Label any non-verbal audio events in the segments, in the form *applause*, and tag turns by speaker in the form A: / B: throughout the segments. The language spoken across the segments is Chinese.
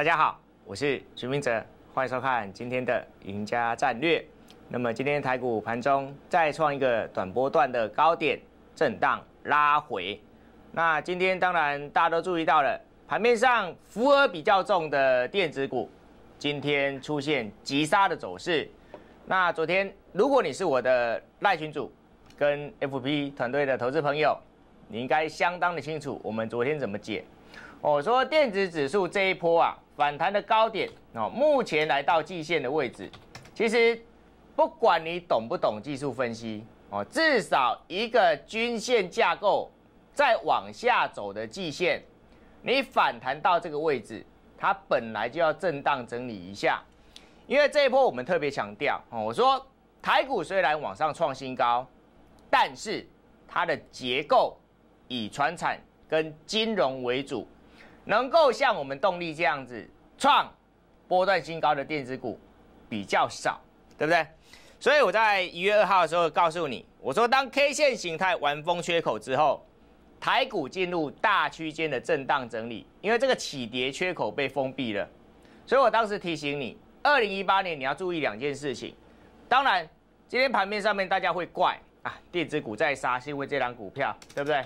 A: 大家好，我是徐明哲，欢迎收看今天的赢家战略。那么今天台股盘中再创一个短波段的高点震荡拉回。那今天当然大家都注意到了，盘面上符额比较重的电子股今天出现急杀的走势。那昨天如果你是我的赖群主跟 FP 团队的投资朋友，你应该相当的清楚我们昨天怎么解。我说电子指数这一波啊反弹的高点哦，目前来到季线的位置。其实不管你懂不懂技术分析哦，至少一个均线架构在往下走的季线，你反弹到这个位置，它本来就要震荡整理一下。因为这一波我们特别强调哦，我说台股虽然往上创新高，但是它的结构以船产跟金融为主。能够像我们动力这样子创波段新高的电子股比较少，对不对？所以我在一月二号的时候告诉你，我说当 K 线形态完封缺口之后，台股进入大区间的震荡整理，因为这个起跌缺口被封闭了。所以我当时提醒你，二零一八年你要注意两件事情。当然，今天盘面上面大家会怪啊，电子股在杀是因为这张股票，对不对？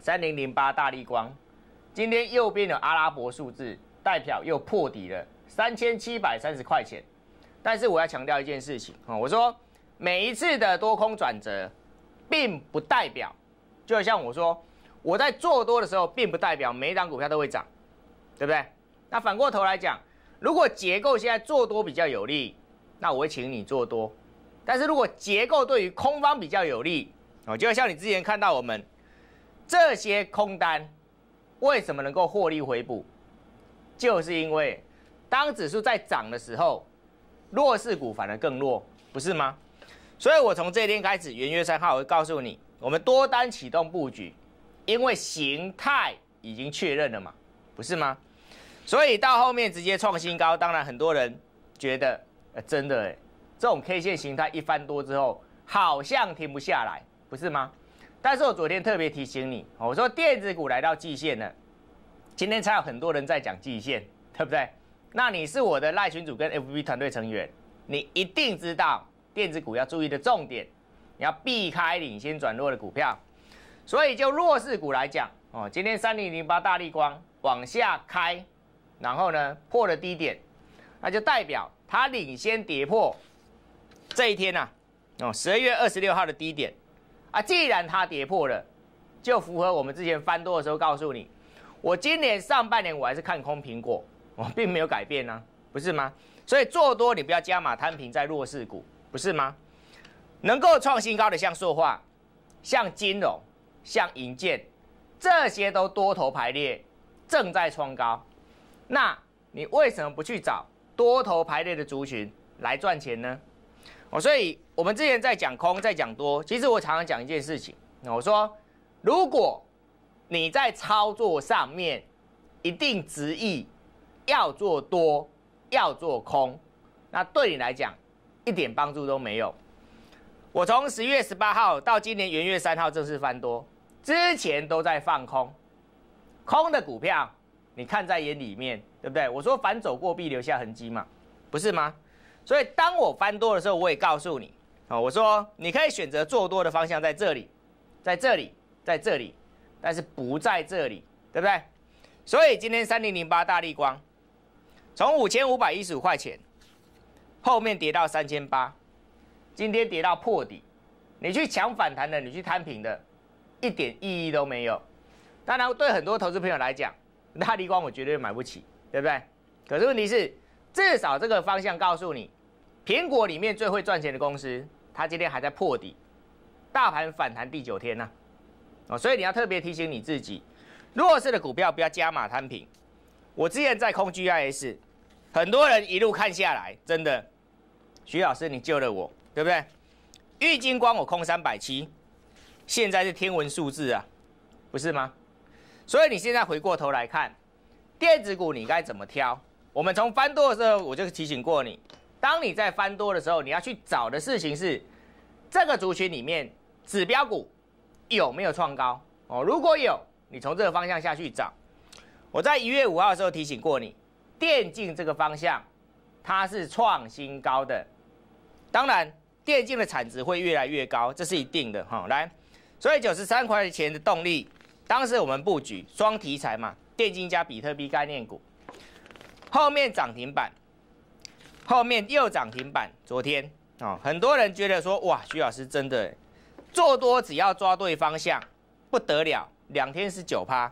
A: 三零零八大利光。今天右边的阿拉伯数字代表又破底了三千七百三十块钱，但是我要强调一件事情啊，我说每一次的多空转折，并不代表，就像我说我在做多的时候，并不代表每一档股票都会涨，对不对？那反过头来讲，如果结构现在做多比较有利，那我会请你做多，但是如果结构对于空方比较有利哦，就像你之前看到我们这些空单。为什么能够获利回补？就是因为当指数在涨的时候，弱势股反而更弱，不是吗？所以，我从这天开始，元月三号我会告诉你，我们多单启动布局，因为形态已经确认了嘛，不是吗？所以到后面直接创新高，当然很多人觉得，呃，真的，这种 K 线形态一翻多之后，好像停不下来，不是吗？但是我昨天特别提醒你，我说电子股来到季线了，今天才有很多人在讲季线，对不对？那你是我的赖群主跟 FB 团队成员，你一定知道电子股要注意的重点，你要避开领先转弱的股票。所以就弱势股来讲，哦，今天三零零八大立光往下开，然后呢破了低点，那就代表它领先跌破这一天呐，哦，十二月二十六号的低点。啊，既然它跌破了，就符合我们之前翻多的时候告诉你，我今年上半年我还是看空苹果，我 *laughs* 并没有改变呢，不是吗？所以做多你不要加码摊平在弱势股，不是吗？能够创新高的像塑化、像金融、像银建，这些都多头排列，正在创高，那你为什么不去找多头排列的族群来赚钱呢？所以，我们之前在讲空，在讲多。其实我常常讲一件事情，我说，如果你在操作上面一定执意要做多，要做空，那对你来讲一点帮助都没有。我从十月十八号到今年元月三号正式翻多之前，都在放空，空的股票你看在眼里面，对不对？我说反走货币留下痕迹嘛，不是吗？所以当我翻多的时候，我也告诉你啊，我说你可以选择做多的方向，在这里，在这里，在这里，但是不在这里，对不对？所以今天三零零八大力光，从五千五百一十五块钱后面跌到三千八，今天跌到破底，你去抢反弹的，你去摊平的，一点意义都没有。当然，对很多投资朋友来讲，大力光我绝对买不起，对不对？可是问题是，至少这个方向告诉你。苹果里面最会赚钱的公司，它今天还在破底，大盘反弹第九天呢，啊，所以你要特别提醒你自己，弱势的股票不要加码摊平。我之前在空 G I S，很多人一路看下来，真的，徐老师你救了我，对不对？玉金光我空三百七，现在是天文数字啊，不是吗？所以你现在回过头来看，电子股你该怎么挑？我们从翻多的时候我就提醒过你。当你在翻多的时候，你要去找的事情是，这个族群里面指标股有没有创高哦？如果有，你从这个方向下去找。我在一月五号的时候提醒过你，电竞这个方向它是创新高的，当然电竞的产值会越来越高，这是一定的哈。来，所以九十三块钱的动力，当时我们布局双题材嘛，电竞加比特币概念股，后面涨停板。后面又涨停板，昨天哦，很多人觉得说哇，徐老师真的做多，只要抓对方向，不得了，两天是九趴。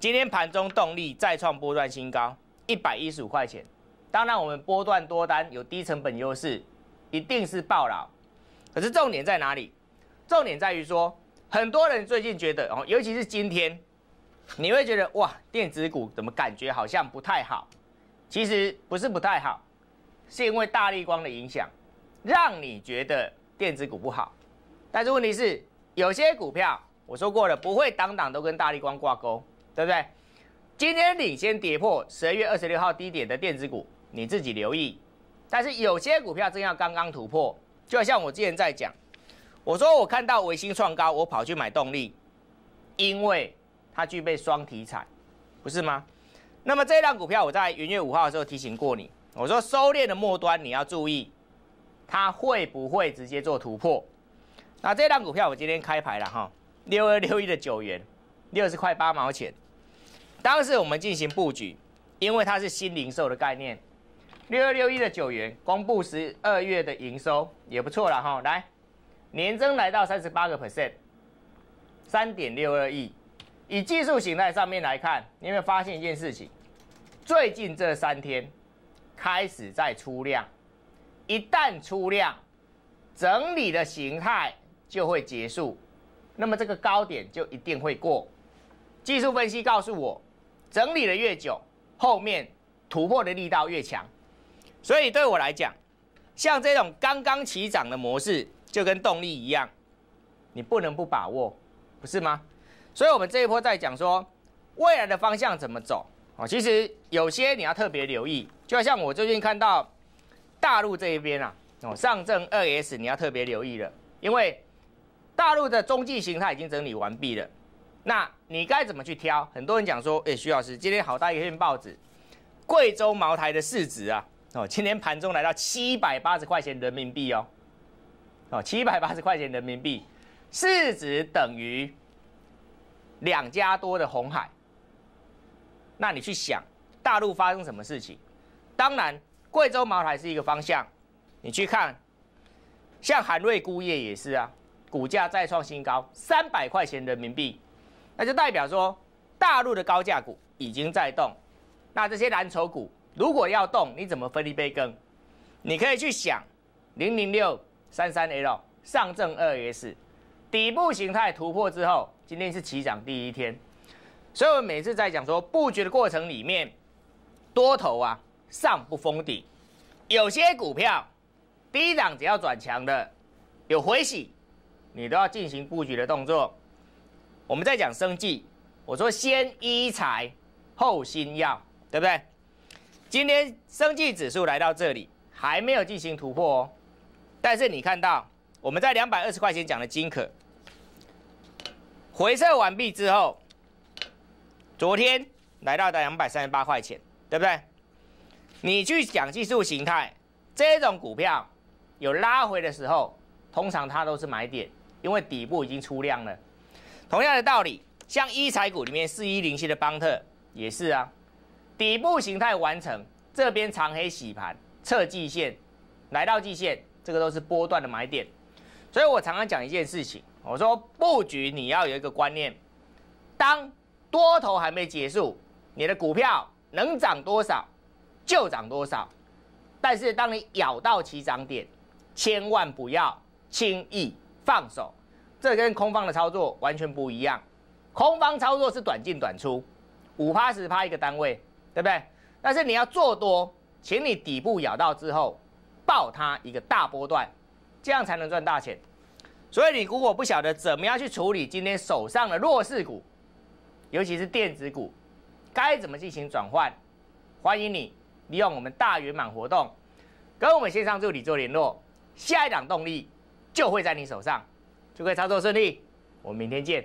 A: 今天盘中动力再创波段新高，一百一十五块钱。当然，我们波段多单有低成本优势，一定是爆了。可是重点在哪里？重点在于说，很多人最近觉得哦，尤其是今天，你会觉得哇，电子股怎么感觉好像不太好？其实不是不太好。是因为大立光的影响，让你觉得电子股不好，但是问题是有些股票，我说过了不会档档都跟大立光挂钩，对不对？今天领先跌破十二月二十六号低点的电子股，你自己留意。但是有些股票正要刚刚突破，就像我之前在讲，我说我看到维新创高，我跑去买动力，因为它具备双题材，不是吗？那么这一档股票，我在元月五号的时候提醒过你。我说收敛的末端你要注意，它会不会直接做突破？那这档股票我今天开牌了哈，六二六一的九元，六十块八毛钱。当时我们进行布局，因为它是新零售的概念。六二六一的九元，公布十二月的营收也不错了哈，来年增来到三十八个 percent，三点六二亿。以技术形态上面来看，你有没有发现一件事情？最近这三天。开始在出量，一旦出量，整理的形态就会结束，那么这个高点就一定会过。技术分析告诉我，整理的越久，后面突破的力道越强，所以对我来讲，像这种刚刚起涨的模式，就跟动力一样，你不能不把握，不是吗？所以我们这一波在讲说未来的方向怎么走啊，其实有些你要特别留意。就好像我最近看到大陆这一边啊，哦，上证二 S 你要特别留意了，因为大陆的中继形态已经整理完毕了。那你该怎么去挑？很多人讲说，哎，徐老师，今天好大一片报纸，贵州茅台的市值啊，哦，今天盘中来到七百八十块钱人民币哦，哦，七百八十块钱人民币市值等于两家多的红海。那你去想，大陆发生什么事情？当然，贵州茅台是一个方向，你去看，像韩瑞钴业也是啊，股价再创新高，三百块钱人民币，那就代表说大陆的高价股已经在动，那这些蓝筹股如果要动，你怎么分一杯羹？你可以去想，零零六三三 L 上证二 S 底部形态突破之后，今天是起涨第一天，所以我每次在讲说布局的过程里面，多头啊。上不封顶，有些股票低档只要转强的，有回洗，你都要进行布局的动作。我们在讲生计，我说先医财后新药，对不对？今天生计指数来到这里还没有进行突破哦，但是你看到我们在两百二十块钱讲的金可，回撤完毕之后，昨天来到的两百三十八块钱，对不对？你去讲技术形态，这种股票有拉回的时候，通常它都是买点，因为底部已经出量了。同样的道理，像一财股里面四一零七的邦特也是啊，底部形态完成，这边长黑洗盘，测季线，来到季线，这个都是波段的买点。所以我常常讲一件事情，我说布局你要有一个观念，当多头还没结束，你的股票能涨多少？就涨多少，但是当你咬到起涨点，千万不要轻易放手，这跟空方的操作完全不一样。空方操作是短进短出，五趴十趴一个单位，对不对？但是你要做多，请你底部咬到之后，爆它一个大波段，这样才能赚大钱。所以你如果不晓得怎么样去处理今天手上的弱势股，尤其是电子股，该怎么进行转换，欢迎你。利用我们大圆满活动，跟我们线上助理做联络，下一档动力就会在你手上，祝各位操作顺利。我们明天见。